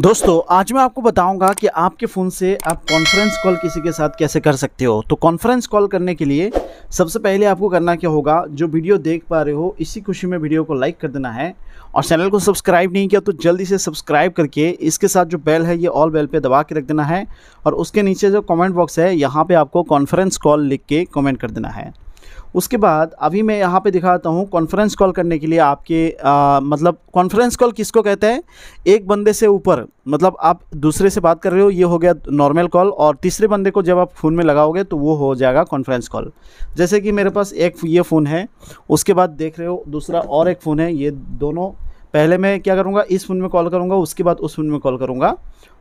दोस्तों आज मैं आपको बताऊंगा कि आपके फ़ोन से आप कॉन्फ्रेंस कॉल किसी के साथ कैसे कर सकते हो तो कॉन्फ्रेंस कॉल करने के लिए सबसे पहले आपको करना क्या होगा जो वीडियो देख पा रहे हो इसी खुशी में वीडियो को लाइक कर देना है और चैनल को सब्सक्राइब नहीं किया तो जल्दी से सब्सक्राइब करके इसके साथ जो बेल है ये ऑल बेल पर दबा के रख देना है और उसके नीचे जो कॉमेंट बॉक्स है यहाँ पर आपको कॉन्फ्रेंस कॉल लिख के कॉमेंट कर देना है उसके बाद अभी मैं यहाँ पे दिखाता हूँ कॉन्फ्रेंस कॉल करने के लिए आपके आ, मतलब कॉन्फ्रेंस कॉल किसको कहते हैं एक बंदे से ऊपर मतलब आप दूसरे से बात कर रहे हो ये हो गया नॉर्मल कॉल और तीसरे बंदे को जब आप फ़ोन में लगाओगे तो वो हो जाएगा कॉन्फ्रेंस कॉल जैसे कि मेरे पास एक ये फ़ोन है उसके बाद देख रहे हो दूसरा और एक फ़ोन है ये दोनों पहले मैं क्या करूँगा इस फ़ोन में कॉल करूँगा उसके बाद उस फ़ोन में कॉल करूँगा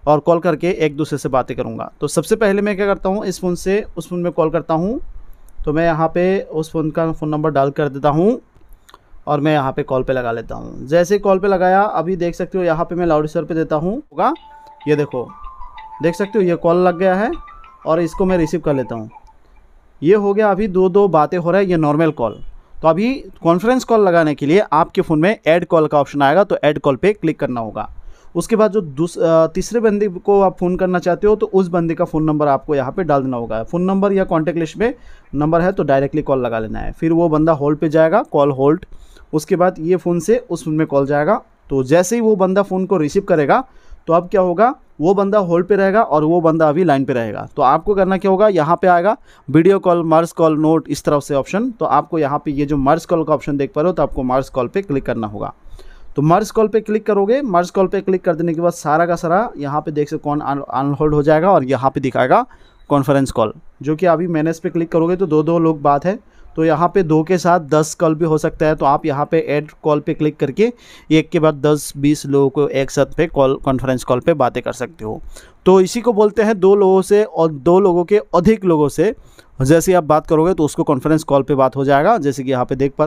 और कॉल करके एक दूसरे से बातें करूँगा तो सबसे पहले मैं क्या करता हूँ इस फ़ोन से उस फ़ोन में कॉल करता हूँ तो मैं यहाँ पे उस फ़ोन का फ़ोन नंबर डाल कर देता हूँ और मैं यहाँ पे कॉल पे लगा लेता हूँ जैसे कॉल पे लगाया अभी देख सकते हो यहाँ पे मैं लाउड स्पीकर पर देता हूँ होगा ये देखो देख सकते हो ये कॉल लग गया है और इसको मैं रिसीव कर लेता हूँ ये हो गया अभी दो दो बातें हो रहा है ये नॉर्मल कॉल तो अभी कॉन्फ्रेंस कॉल लगाने के लिए आपके फ़ोन में ऐड कॉल का ऑप्शन आएगा तो ऐड कॉल पे क्लिक करना होगा उसके बाद जो तीसरे बंदे को आप फ़ोन करना चाहते हो तो उस बंदे का फ़ोन नंबर आपको यहाँ पे डाल देना होगा फ़ोन नंबर या कॉन्टैक्ट लिस्ट में नंबर है तो डायरेक्टली कॉल लगा लेना है फिर वो बंदा होल्ड पे जाएगा कॉल होल्ड उसके बाद ये फ़ोन से उस फोन में कॉल जाएगा तो जैसे ही वो बंदा फ़ोन को रिसीव करेगा तो अब क्या होगा वो बंदा होल्ड पे रहेगा और वो बंदा अभी लाइन पे रहेगा तो आपको करना क्या होगा यहाँ पे आएगा वीडियो कॉल मार्स कॉल नोट इस तरह से ऑप्शन तो आपको यहाँ पे ये जो मार्स कॉल का ऑप्शन देख पा रहे हो तो आपको मार्स कॉल पे क्लिक करना होगा तो मर्ज कॉल पे क्लिक करोगे मर्ज कॉल पे क्लिक कर देने के बाद सारा का सारा यहाँ पे देख सकते कौन अनहोल्ड हो जाएगा और यहाँ पे दिखाएगा कॉन्फ्रेंस कॉल जो कि अभी मैनेज पे क्लिक करोगे तो दो दो लोग बात है तो यहाँ पे दो के साथ दस कॉल भी हो सकता है तो आप यहाँ पे ऐड कॉल पे क्लिक करके एक के बाद दस बीस लोगों को एक साथ पे कॉल कॉन्फ्रेंस कॉल पे बातें कर सकते हो तो इसी को बोलते हैं दो लोगों से और दो लोगों के अधिक लोगों से जैसे आप बात करोगे तो उसको कॉन्फ्रेंस कॉल पे बात हो जाएगा जैसे कि यहाँ पे देख पा